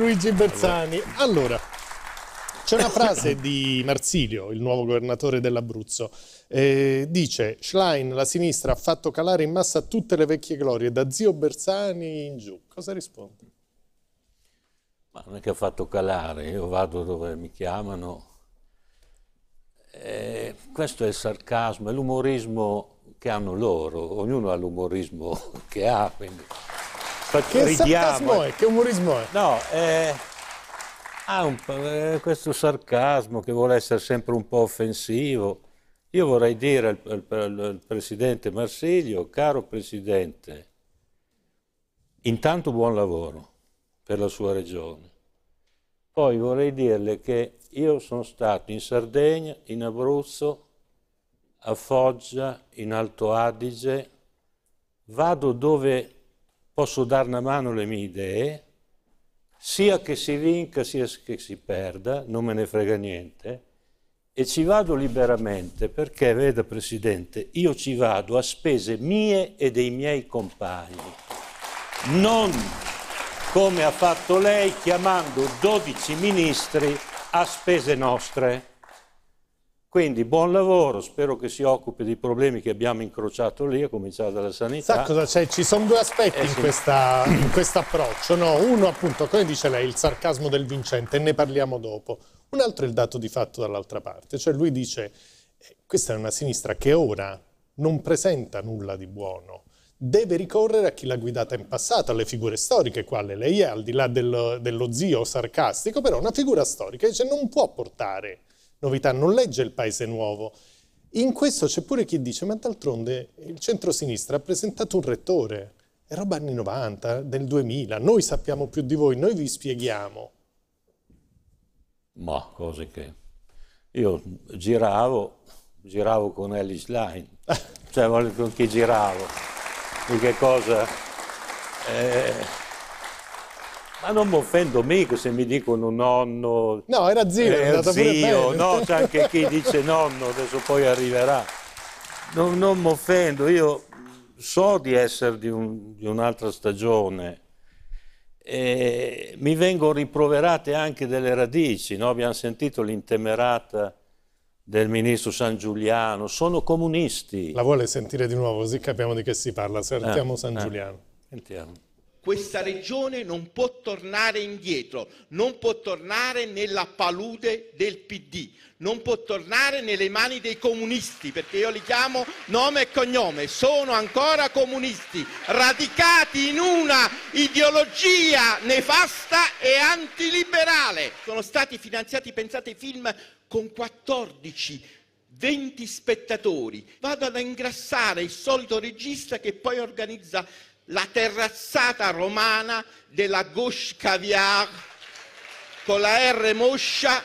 Luigi Bersani. Allora, c'è una frase di Marsilio, il nuovo governatore dell'Abruzzo. Eh, dice, Schlein, la sinistra, ha fatto calare in massa tutte le vecchie glorie, da zio Bersani in giù. Cosa risponde? Ma non è che ha fatto calare, io vado dove mi chiamano. Eh, questo è il sarcasmo, è l'umorismo che hanno loro, ognuno ha l'umorismo che ha. Quindi. Che è? Che umorismo è? No, eh, ha un, eh, questo sarcasmo che vuole essere sempre un po' offensivo. Io vorrei dire al, al, al Presidente Marsiglio, caro Presidente, intanto buon lavoro per la sua regione. Poi vorrei dirle che io sono stato in Sardegna, in Abruzzo, a Foggia, in Alto Adige, vado dove posso dare una mano alle mie idee, sia che si vinca sia che si perda, non me ne frega niente, e ci vado liberamente perché, veda Presidente, io ci vado a spese mie e dei miei compagni, non come ha fatto lei chiamando 12 ministri a spese nostre. Quindi buon lavoro, spero che si occupi dei problemi che abbiamo incrociato lì, a cominciare dalla sanità. Sa cosa c'è? Ci sono due aspetti eh, in, sì. questo approccio. No? Uno appunto, come dice lei, il sarcasmo del vincente, ne parliamo dopo. Un altro è il dato di fatto dall'altra parte, cioè lui dice eh, questa è una sinistra che ora non presenta nulla di buono, deve ricorrere a chi l'ha guidata in passato, alle figure storiche, quale lei è, al di là dello, dello zio sarcastico, però una figura storica dice non può portare novità, non legge il paese nuovo. In questo c'è pure chi dice, ma d'altronde il centro-sinistra ha presentato un rettore, è roba anni 90, del 2000, noi sappiamo più di voi, noi vi spieghiamo. Ma cose che... Io giravo, giravo con Alice Line, cioè con chi giravo, di che cosa... Eh ma non mi offendo mica se mi dicono nonno. No, era zio, eh, era, era zio, no, c'è anche chi dice nonno, adesso poi arriverà. Non, non mi offendo, io so di essere di, un, di un'altra stagione. E mi vengono riproverate anche delle radici, no? abbiamo sentito l'intemerata del ministro San Giuliano, sono comunisti. La vuole sentire di nuovo così capiamo di che si parla, sentiamo ah, eh, San ah, Giuliano. Sentiamo questa regione non può tornare indietro, non può tornare nella palude del PD, non può tornare nelle mani dei comunisti, perché io li chiamo nome e cognome, sono ancora comunisti, radicati in una ideologia nefasta e antiliberale. Sono stati finanziati, pensate, film con 14 20 spettatori, vado ad ingrassare il solito regista che poi organizza la terrazzata romana della gauche caviar con la R moscia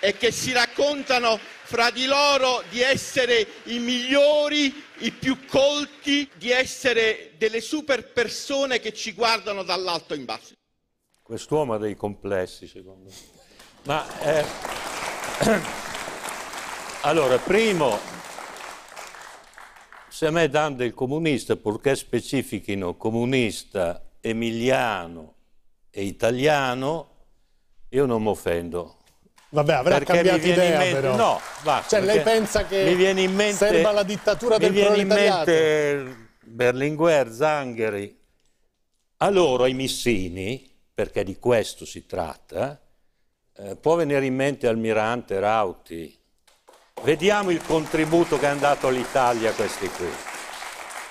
e che si raccontano fra di loro di essere i migliori, i più colti, di essere delle super persone che ci guardano dall'alto in basso. Quest'uomo ha dei complessi, secondo me. Ma eh... allora, primo, a me danno il comunista, purché specifichino comunista emiliano e italiano, io non mi offendo. Vabbè, avrà perché cambiato idea mente, però. No, basta, cioè lei pensa che mi viene in mente, serva la dittatura del proletariato? Mi viene in mente Berlinguer, Zangheri. A loro, ai missini, perché di questo si tratta, eh, può venire in mente Almirante, Rauti, Vediamo il contributo che hanno dato all'Italia questi qui.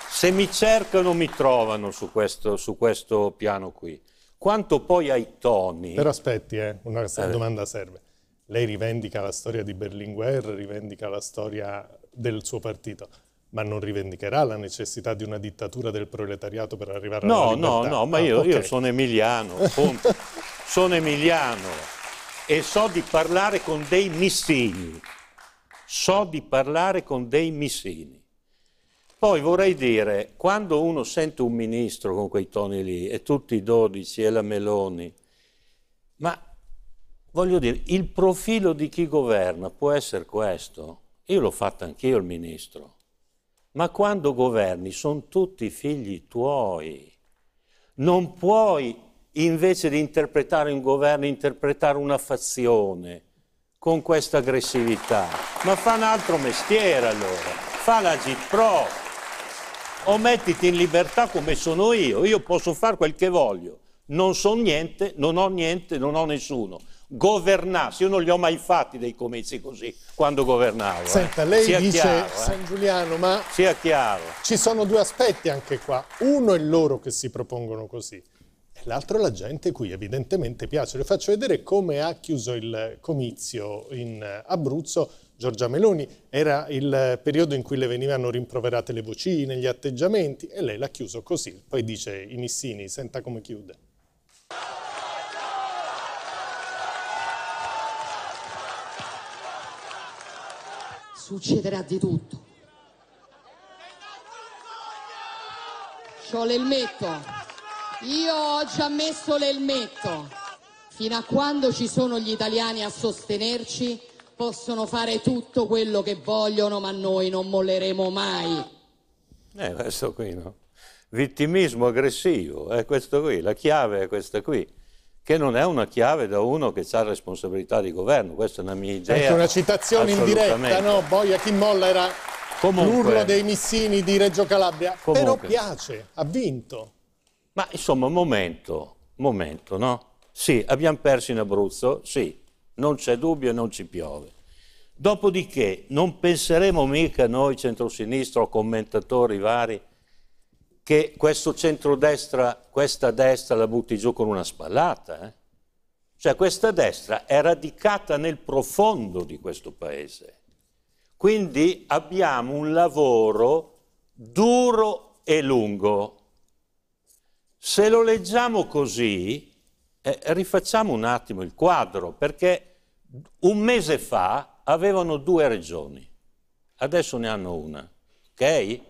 Se mi cercano mi trovano su questo, su questo piano qui. Quanto poi ai toni... Però aspetti, eh, una eh. domanda serve. Lei rivendica la storia di Berlinguer, rivendica la storia del suo partito ma non rivendicherà la necessità di una dittatura del proletariato per arrivare no, alla libertà. No, no, no, ma io, ah, okay. io sono emiliano, appunto. sono emiliano e so di parlare con dei missili so di parlare con dei missini. Poi vorrei dire, quando uno sente un ministro con quei toni lì, e tutti i dodici, e la Meloni, ma voglio dire, il profilo di chi governa può essere questo. Io l'ho fatto anch'io il ministro. Ma quando governi sono tutti figli tuoi. Non puoi, invece di interpretare un governo, interpretare una fazione con questa aggressività, ma fa un altro mestiere allora, fa la G-Pro o mettiti in libertà come sono io, io posso fare quel che voglio, non so niente, non ho niente, non ho nessuno. Governarsi, io non li ho mai fatti dei comizi così quando governavo. Eh. Senta, lei Sia dice chiaro, eh. San Giuliano, ma Sia chiaro. ci sono due aspetti anche qua. Uno è loro che si propongono così, l'altro la gente cui evidentemente piace. Le faccio vedere come ha chiuso il comizio in eh, Abruzzo Giorgia Meloni. Era il periodo in cui le venivano rimproverate le vocine, gli atteggiamenti e lei l'ha chiuso così. Poi dice i Missini, senta come chiude. Succederà di tutto. Ciò l'elmetto. Io ho già messo l'elmetto. Fino a quando ci sono gli italiani a sostenerci, possono fare tutto quello che vogliono, ma noi non molleremo mai. Eh, questo qui, no? Vittimismo aggressivo, è questo qui, la chiave è questa qui che non è una chiave da uno che ha responsabilità di governo, questa è una mia idea. È una citazione in diretta, no? Boia chi molla era Comunque, l'urlo dei missini di Reggio Calabria, comunque, però piace, ha vinto. Ma insomma, momento, momento, no? Sì, abbiamo perso in Abruzzo, sì, non c'è dubbio, e non ci piove. Dopodiché non penseremo mica noi centrosinistra o commentatori vari che questo centrodestra, questa destra la butti giù con una spallata. Eh? Cioè questa destra è radicata nel profondo di questo paese. Quindi abbiamo un lavoro duro e lungo se lo leggiamo così, eh, rifacciamo un attimo il quadro, perché un mese fa avevano due regioni, adesso ne hanno una, ok?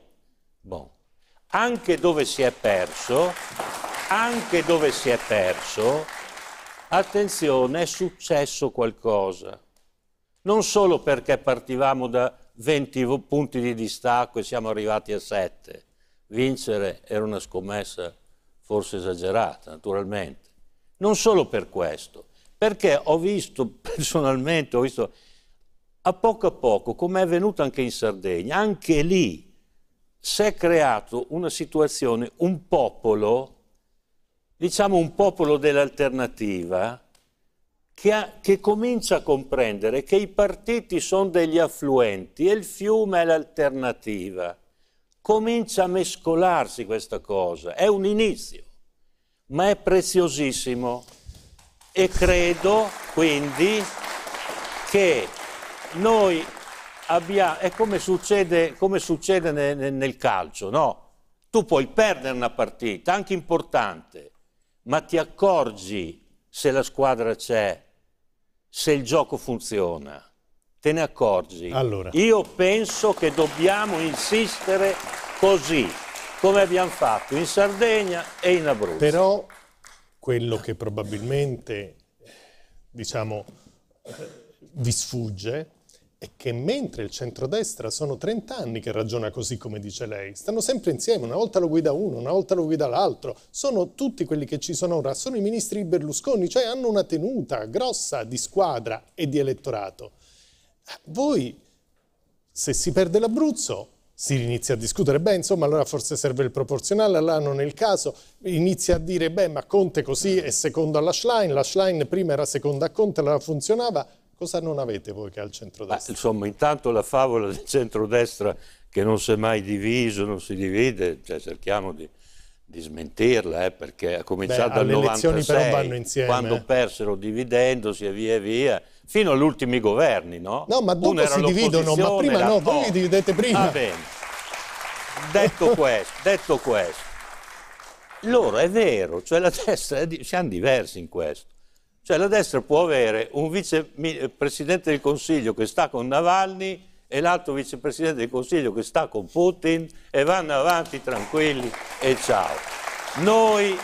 Bon. Anche dove si è perso, anche dove si è perso, attenzione, è successo qualcosa. Non solo perché partivamo da 20 punti di distacco e siamo arrivati a 7. Vincere era una scommessa forse esagerata, naturalmente. Non solo per questo, perché ho visto personalmente, ho visto a poco a poco, come è avvenuto anche in Sardegna, anche lì si è creato una situazione, un popolo, diciamo un popolo dell'alternativa, che, ha, che, comincia a comprendere che i partiti sono degli affluenti e il fiume è l'alternativa comincia a mescolarsi questa cosa, è un inizio, ma è preziosissimo e credo quindi che noi abbiamo, è come succede, come succede nel, nel calcio, no? Tu puoi perdere una partita, anche importante, ma ti accorgi se la squadra c'è, se il gioco funziona te ne accorgi. Allora. Io penso che dobbiamo insistere così, come abbiamo fatto in Sardegna e in Abruzzo. Però quello che probabilmente, diciamo, vi sfugge è che mentre il centrodestra sono 30 anni che ragiona così come dice lei, stanno sempre insieme, una volta lo guida uno, una volta lo guida l'altro, sono tutti quelli che ci sono ora, sono i ministri di Berlusconi, cioè hanno una tenuta grossa di squadra e di elettorato. Voi, se si perde l'Abruzzo, si inizia a discutere, beh, insomma, allora forse serve il proporzionale, allora non è il caso, inizia a dire, beh, ma Conte così è secondo alla Schlein, la Schlein prima era seconda a Conte, allora funzionava, cosa non avete voi che ha il centrodestra? Beh, insomma, intanto la favola del centro-destra che non si è mai diviso, non si divide, cioè cerchiamo di di smentirla, eh, perché ha cominciato Beh, dal 96, quando persero dividendosi e via via, fino agli ultimi governi, no? No, ma dopo si dividono, ma prima no, voi vi dividete prima. Va bene. Detto questo, detto questo, loro è vero, cioè la destra, di, siamo diversi in questo. Cioè la destra può avere un vicepresidente del Consiglio che sta con Navalny e l'altro vicepresidente del Consiglio che sta con Putin e vanno avanti tranquilli e ciao. Noi,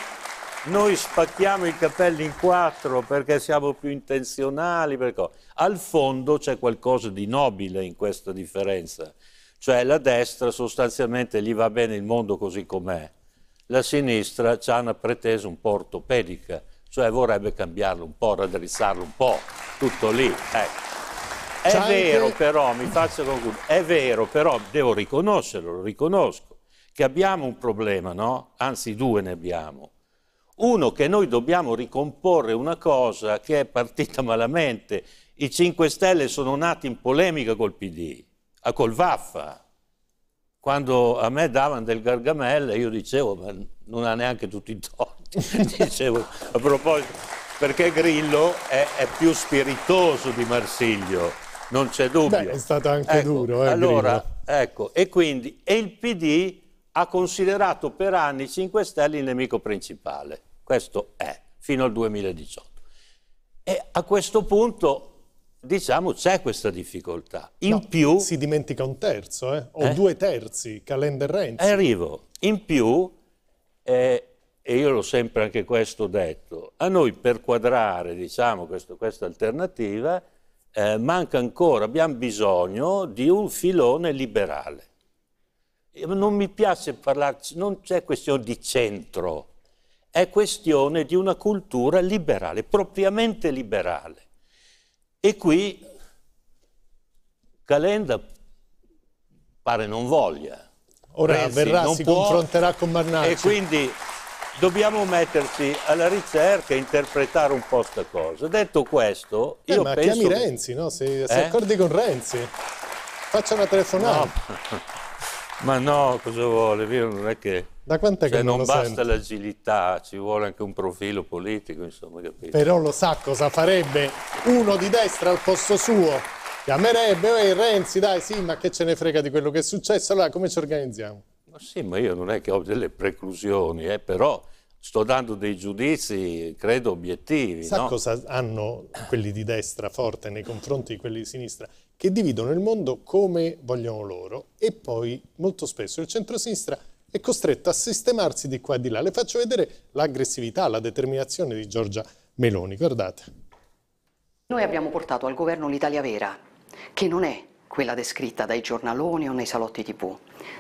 noi spacchiamo i capelli in quattro perché siamo più intenzionali. Perché... Al fondo c'è qualcosa di nobile in questa differenza. Cioè la destra sostanzialmente gli va bene il mondo così com'è. La sinistra ha una pretesa un po' ortopedica, cioè vorrebbe cambiarlo un po', raddrizzarlo un po', tutto lì. Ecco. È anche... vero però, mi faccio concludere, è vero però, devo riconoscerlo, lo riconosco, che abbiamo un problema, no? Anzi due ne abbiamo. Uno che noi dobbiamo ricomporre una cosa che è partita malamente. I 5 Stelle sono nati in polemica col PD, a col Vaffa. Quando a me davano del gargamella io dicevo, ma non ha neanche tutti i torti. dicevo, a proposito, perché Grillo è, è più spiritoso di Marsiglio non c'è dubbio. Beh, è stato anche ecco, duro. Eh, allora, ecco, e quindi e il PD ha considerato per anni i 5 Stelle il nemico principale. Questo è, fino al 2018. E a questo punto, diciamo, c'è questa difficoltà. In no, più... Si dimentica un terzo, eh? o eh? due terzi, Calender Renzi. Arrivo. In più, eh, e io l'ho sempre anche questo detto, a noi per quadrare, diciamo, questo, questa alternativa eh, manca ancora, abbiamo bisogno di un filone liberale. Eh, non mi piace parlarci, non c'è questione di centro, è questione di una cultura liberale, propriamente liberale. E qui Calenda pare non voglia. Ora Renzi verrà, si può, confronterà con Marnacci. E quindi dobbiamo metterci alla ricerca e interpretare un po' sta cosa. Detto questo, eh, io ma penso... chiami Renzi, no? Se, se eh? accordi con Renzi, faccia una telefonata. No. ma no, cosa vuole? Io non è che... Da quant'è cioè, che non, non basta l'agilità, ci vuole anche un profilo politico, insomma, capito? Però lo sa cosa farebbe uno di destra al posto suo. Chiamerebbe, ehi Renzi, dai, sì, ma che ce ne frega di quello che è successo, allora come ci organizziamo? Ma sì, ma io non è che ho delle preclusioni, eh, però sto dando dei giudizi, credo, obiettivi. Sa no? cosa hanno quelli di destra forte nei confronti di quelli di sinistra? Che dividono il mondo come vogliono loro e poi molto spesso il centrosinistra è costretto a sistemarsi di qua e di là. Le faccio vedere l'aggressività, la determinazione di Giorgia Meloni, guardate. Noi abbiamo portato al governo l'Italia vera, che non è quella descritta dai giornaloni o nei salotti tv.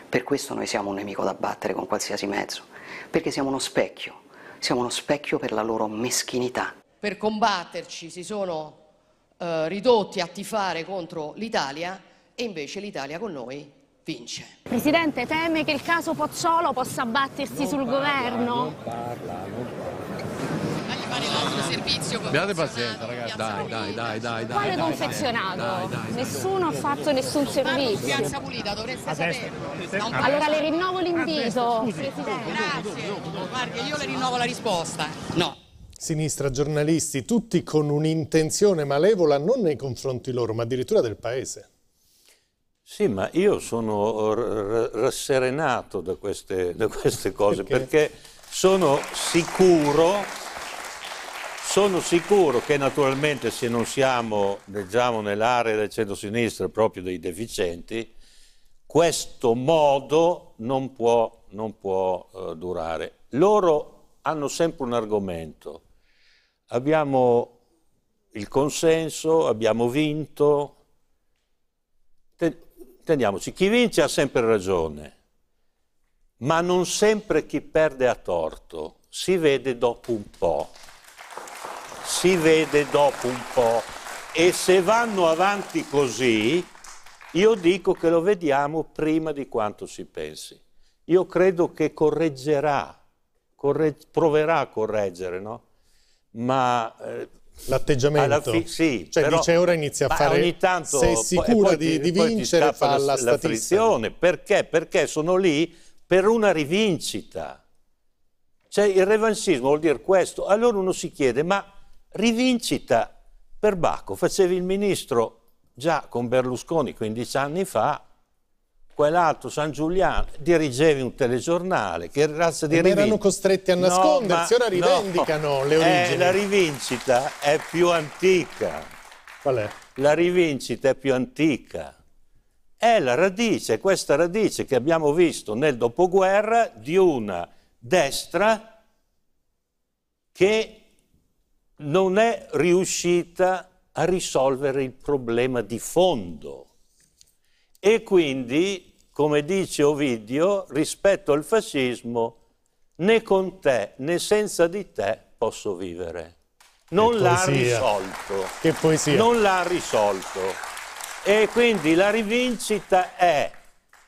Per questo noi siamo un nemico da battere con qualsiasi mezzo, perché siamo uno specchio, siamo uno specchio per la loro meschinità. Per combatterci si sono eh, ridotti a tifare contro l'Italia e invece l'Italia con noi vince. Presidente, teme che il caso Pozzolo possa battersi non sul parla, governo? Non parla, non parla fare il nostro servizio. Abbiate pazienza, ragazzi, dai, dai, dai, dai. Quale confezionato? Nessuno ha fatto nessun servizio. Piazza Pulita, dovreste saperlo. Allora le rinnovo l'invito. Grazie. Guardi, io le rinnovo la risposta. No. Sinistra, giornalisti, tutti con un'intenzione malevola non nei confronti loro, ma addirittura del paese. Sì, ma io sono rasserenato da queste, da queste cose perché? perché sono sicuro sono sicuro che naturalmente se non siamo, leggiamo, nell'area del centro-sinistra proprio dei deficienti, questo modo non può, non può eh, durare. Loro hanno sempre un argomento. Abbiamo il consenso, abbiamo vinto. Intendiamoci, chi vince ha sempre ragione, ma non sempre chi perde ha torto. Si vede dopo un po' si vede dopo un po'. E se vanno avanti così, io dico che lo vediamo prima di quanto si pensi. Io credo che correggerà, corre proverà a correggere, no? Ma... Eh, L'atteggiamento, fi- sì, cioè però, dice ora inizia a fare, ogni tanto, sei sicura poi, di, di vincere fa la, la statista. perché? Perché sono lì per una rivincita. Cioè il revanchismo vuol dire questo. Allora uno si chiede, ma rivincita per Bacco. Facevi il ministro già con Berlusconi 15 anni fa, quell'altro San Giuliano dirigevi un telegiornale che razza di rivincita. erano costretti a nascondersi, no, ora rivendicano no, le eh, origini. la rivincita è più antica. Qual è? La rivincita è più antica. È la radice, questa radice che abbiamo visto nel dopoguerra di una destra che non è riuscita a risolvere il problema di fondo. E quindi, come dice Ovidio, rispetto al fascismo, né con te né senza di te posso vivere. Non l'ha risolto. Che poesia. Non l'ha risolto. E quindi la rivincita è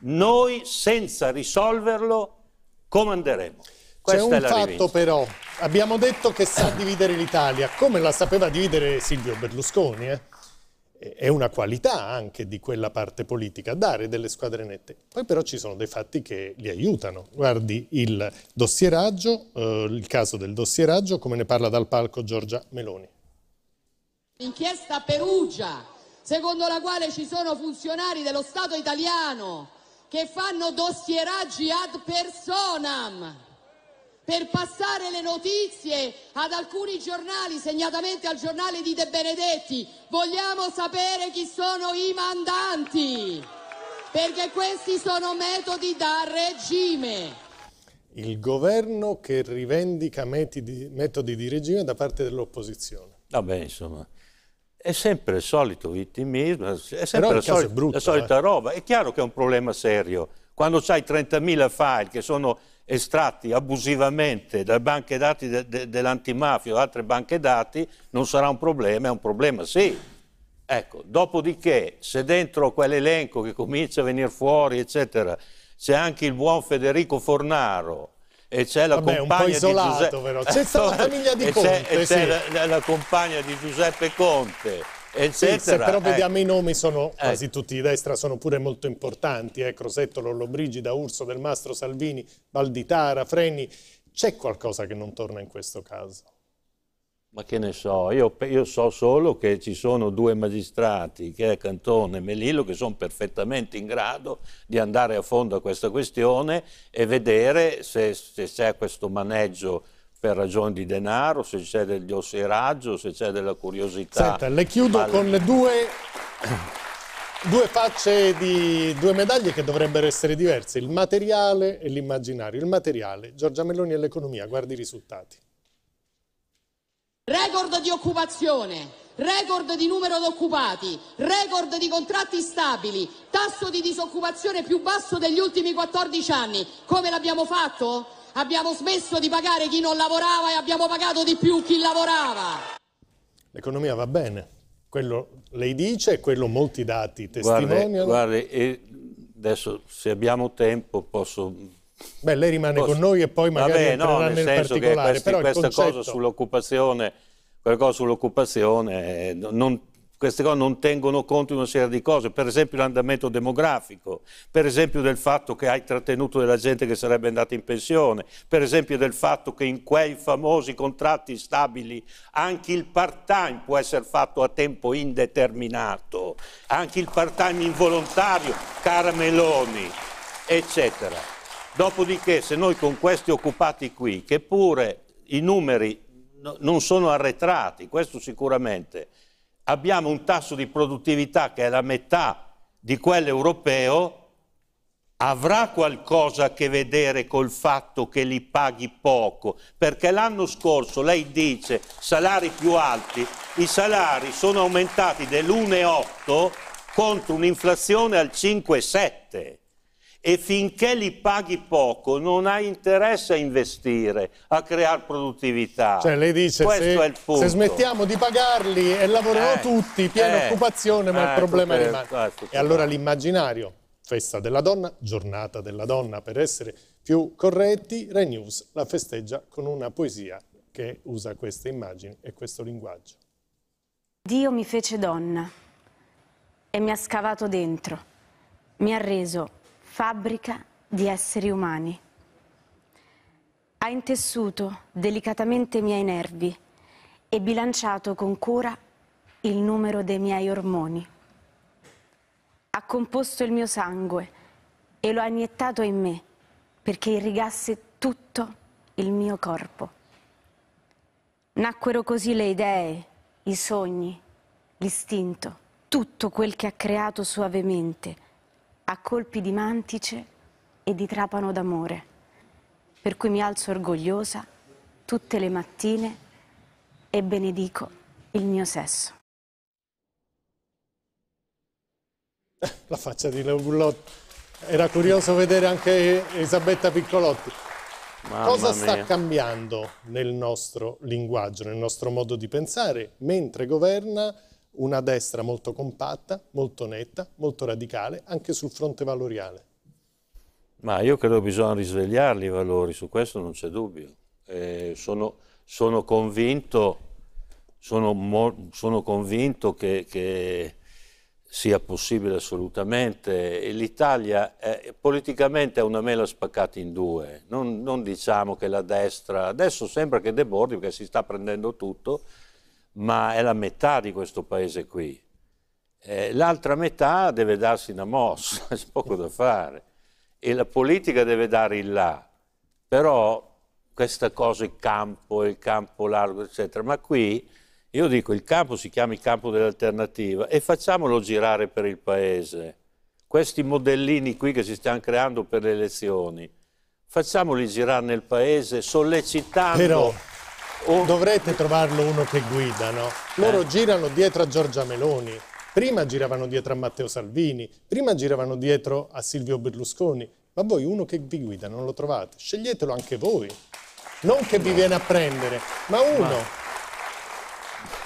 noi senza risolverlo comanderemo. Questo è la fatto rivincita. però Abbiamo detto che sa dividere l'Italia, come la sapeva dividere Silvio Berlusconi. Eh? È una qualità anche di quella parte politica, dare delle squadre nette. Poi però ci sono dei fatti che li aiutano. Guardi il dossieraggio, eh, il caso del dossieraggio, come ne parla dal palco Giorgia Meloni. Inchiesta Perugia, secondo la quale ci sono funzionari dello Stato italiano che fanno dossieraggi ad personam per passare le notizie ad alcuni giornali, segnatamente al giornale di De Benedetti. Vogliamo sapere chi sono i mandanti, perché questi sono metodi da regime. Il governo che rivendica metodi, metodi di regime da parte dell'opposizione. Vabbè, insomma, è sempre il solito vittimismo, è sempre la, solita, è brutto, la solita eh. roba. È chiaro che è un problema serio. Quando hai 30.000 file che sono estratti abusivamente dalle banche dati de, de, dell'antimafia o altre banche dati, non sarà un problema, è un problema sì. Ecco, dopodiché, se dentro quell'elenco che comincia a venire fuori, eccetera, c'è anche il buon Federico Fornaro, e c'è la Vabbè, compagna isolato, di Giuseppe però. C'è la famiglia di Conte, e c'è, sì. la, la compagna di Giuseppe Conte Eccetera. Sì, se però vediamo eh. i nomi, sono eh. quasi ecco. tutti di destra, sono pure molto importanti. Eh? Crosetto, Lollobrigida, Urso, Del Mastro, Salvini, Valditara, Freni. C'è qualcosa che non torna in questo caso? Ma che ne so, io, io, so solo che ci sono due magistrati, che è Cantone e Melillo, che sono perfettamente in grado di andare a fondo a questa questione e vedere se, se c'è questo maneggio per ragioni di denaro, se c'è degli osseraggio, se c'è della curiosità. Senta, le chiudo vale. con le due, due facce di due medaglie che dovrebbero essere diverse, il materiale e l'immaginario. Il materiale, Giorgia Meloni e l'economia, guardi i risultati. Record di occupazione, record di numero di occupati, record di contratti stabili, tasso di disoccupazione più basso degli ultimi 14 anni. Come l'abbiamo fatto? Abbiamo smesso di pagare chi non lavorava e abbiamo pagato di più chi lavorava. L'economia va bene, quello lei dice, quello molti dati testimoniano. Guardi, guardi adesso se abbiamo tempo posso... Beh, lei rimane posso... con noi e poi magari Vabbè, no, nel, nel particolare. Questi, però questa concetto... cosa sull'occupazione, qualcosa sull'occupazione eh, non, queste cose non tengono conto di una serie di cose, per esempio l'andamento demografico, per esempio del fatto che hai trattenuto della gente che sarebbe andata in pensione, per esempio del fatto che in quei famosi contratti stabili anche il part-time può essere fatto a tempo indeterminato, anche il part-time involontario, cara eccetera. Dopodiché se noi con questi occupati qui, che pure i numeri non sono arretrati, questo sicuramente, abbiamo un tasso di produttività che è la metà di quello europeo, avrà qualcosa a che vedere col fatto che li paghi poco, perché l'anno scorso lei dice salari più alti, i salari sono aumentati dell'1,8 contro un'inflazione al 5,7 e finché li paghi poco non hai interesse a investire, a creare produttività. Cioè lei dice se, se, smettiamo di pagarli e lavorano eh, tutti, piena eh, occupazione, ma eh, il problema tutto, rimane. e allora l'immaginario, festa della donna, giornata della donna, per essere più corretti, Rai News la festeggia con una poesia che usa queste immagini e questo linguaggio. Dio mi fece donna e mi ha scavato dentro, mi ha reso fabbrica di esseri umani. Ha intessuto delicatamente i miei nervi e bilanciato con cura il numero dei miei ormoni. Ha composto il mio sangue e lo ha iniettato in me perché irrigasse tutto il mio corpo. Nacquero così le idee, i sogni, l'istinto, tutto quel che ha creato suavemente a colpi di mantice e di trapano d'amore, per cui mi alzo orgogliosa tutte le mattine e benedico il mio sesso. La faccia di Leo Gullotti. Era curioso vedere anche Elisabetta Piccolotti. Mamma Cosa sta mia. cambiando nel nostro linguaggio, nel nostro modo di pensare, mentre governa una destra molto compatta, molto netta, molto radicale, anche sul fronte valoriale. Ma io credo che bisogna risvegliarli i valori, su questo non c'è dubbio. Eh, sono, sono, convinto, sono, sono convinto che, che, sia possibile assolutamente. L'Italia politicamente è una mela spaccata in due. Non, non diciamo che la destra, adesso sembra che debordi perché si sta prendendo tutto, ma è la metà di questo paese qui. Eh, l'altra metà deve darsi una mossa, c'è poco da fare. E la politica deve dare il là. Però questa cosa, il campo, il campo largo, eccetera. Ma qui io dico il campo si chiama il campo dell'alternativa e facciamolo girare per il paese. Questi modellini qui che si stanno creando per le elezioni, facciamoli girare nel paese sollecitando... Però Oh. Dovrete trovarlo uno che guida, no? Loro eh. girano dietro a Giorgia Meloni, prima giravano dietro a Matteo Salvini, prima giravano dietro a Silvio Berlusconi, ma voi uno che vi guida non lo trovate, sceglietelo anche voi. Non che vi viene a prendere, ma uno.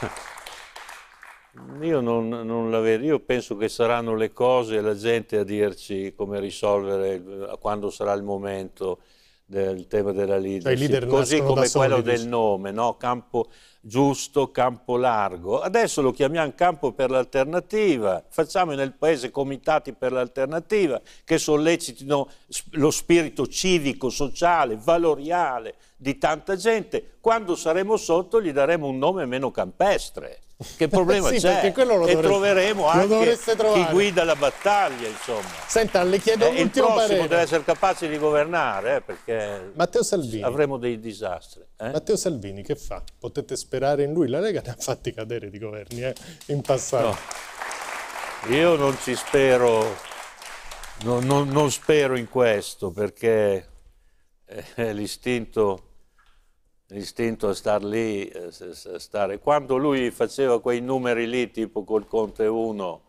Ma... Io non, non la vedo, io penso che saranno le cose e la gente a dirci come risolvere, quando sarà il momento del tema della cioè, leadership, cioè, così come quello leadership. del nome, no? campo giusto, campo largo. Adesso lo chiamiamo campo per l'alternativa, facciamo nel paese comitati per l'alternativa che sollecitino lo spirito civico, sociale, valoriale di tanta gente. Quando saremo sotto gli daremo un nome meno campestre che problema sì, c'è? E troveremo anche chi guida la battaglia, insomma. Senta, le chiedo eh, un ultimo Il prossimo deve essere capace di governare, eh, perché Matteo Salvini. avremo dei disastri. Eh? Matteo Salvini che fa? Potete sperare in lui? La Lega ne ha fatti cadere di governi eh, in passato. No. Io non ci spero, no, no, non spero in questo, perché eh, l'istinto l'istinto a star lì, a eh, stare. Quando lui faceva quei numeri lì, tipo col Conte 1,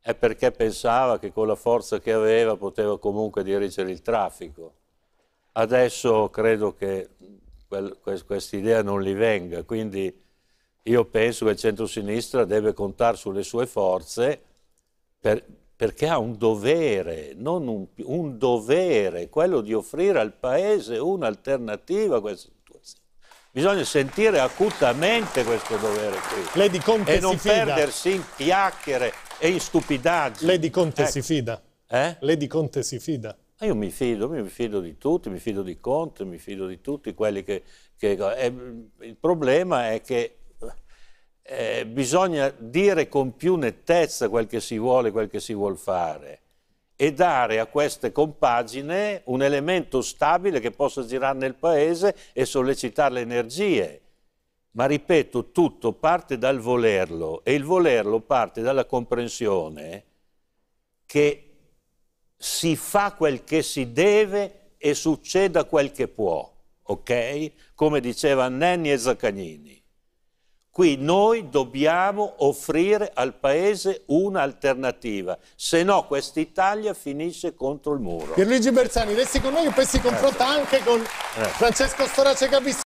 è perché pensava che con la forza che aveva poteva comunque dirigere il traffico. Adesso credo che questa idea non gli venga, quindi io penso che il centro-sinistra deve contare sulle sue forze per, perché ha un dovere, non un, un dovere, quello di offrire al Paese un'alternativa a questo Bisogna sentire acutamente questo dovere qui. Lady Conte e non perdersi in chiacchiere e in stupidaggini. Lady Conte ecco. si fida. Eh? Lady Conte si fida. Ma io mi fido, mi fido di tutti, mi fido di Conte, mi fido di tutti quelli che... che eh, il problema è che eh, bisogna dire con più nettezza quel che si vuole, quel che si vuole fare e dare a queste compagine un elemento stabile che possa girare nel paese e sollecitare le energie. Ma ripeto, tutto parte dal volerlo e il volerlo parte dalla comprensione che si fa quel che si deve e succeda quel che può, ok? Come diceva Nenni e Zaccagnini. Qui noi dobbiamo offrire al Paese un'alternativa, se no questa Italia finisce contro il muro. Pierluigi Bersani, resti con noi e poi si confronta anche con eh. Francesco Storace Capissimo.